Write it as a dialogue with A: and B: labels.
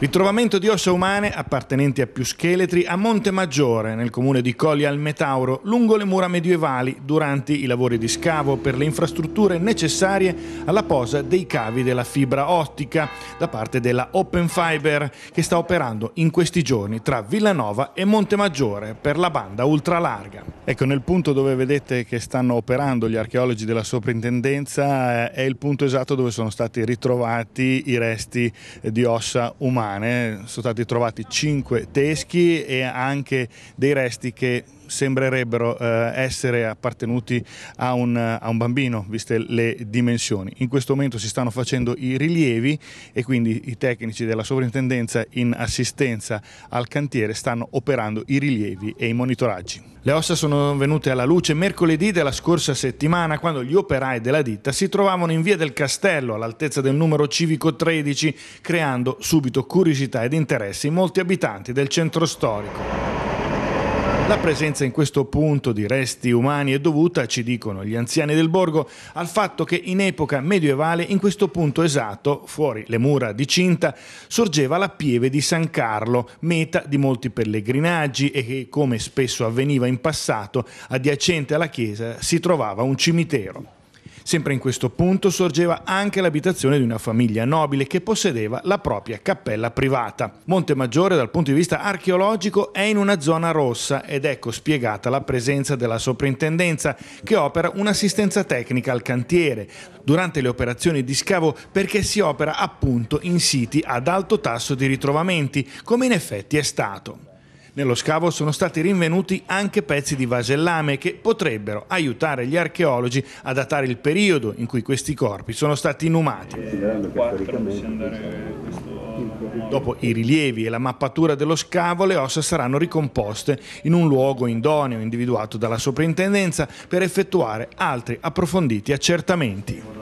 A: Ritrovamento di ossa umane appartenenti a più scheletri a Monte Maggiore, nel comune di Colli al Metauro, lungo le mura medievali, durante i lavori di scavo per le infrastrutture necessarie alla posa dei cavi della fibra ottica da parte della Open Fiber, che sta operando in questi giorni tra Villanova e Monte Maggiore per la banda ultralarga. Ecco, nel punto dove vedete che stanno operando gli archeologi della soprintendenza eh, è il punto esatto dove sono stati ritrovati i resti eh, di ossa umane umane, sono stati trovati cinque teschi e anche dei resti che sembrerebbero eh, essere appartenuti a un, eh, a un, bambino, viste le dimensioni. In questo momento si stanno facendo i rilievi e quindi i tecnici della sovrintendenza in assistenza al cantiere stanno operando i rilievi e i monitoraggi. Le ossa sono venute alla luce mercoledì della scorsa settimana quando gli operai della ditta si trovavano in via del Castello all'altezza del numero civico 13 creando subito curiosità ed interesse in molti abitanti del centro storico. La presenza in questo punto di resti umani è dovuta, ci dicono gli anziani del borgo, al fatto che in epoca medievale in questo punto esatto, fuori le mura di Cinta, sorgeva la pieve di San Carlo, meta di molti pellegrinaggi e che, come spesso avveniva in passato, adiacente alla chiesa si trovava un cimitero. Sempre in questo punto sorgeva anche l'abitazione di una famiglia nobile che possedeva la propria cappella privata. Monte Maggiore dal punto di vista archeologico è in una zona rossa ed ecco spiegata la presenza della soprintendenza che opera un'assistenza tecnica al cantiere durante le operazioni di scavo perché si opera appunto in siti ad alto tasso di ritrovamenti, come in effetti è stato. Nello scavo sono stati rinvenuti anche pezzi di vasellame che potrebbero aiutare gli archeologi a datare il periodo in cui questi corpi sono stati inumati. Dopo i rilievi e la mappatura dello scavo, le ossa saranno ricomposte in un luogo indoneo individuato dalla soprintendenza per effettuare altri approfonditi accertamenti.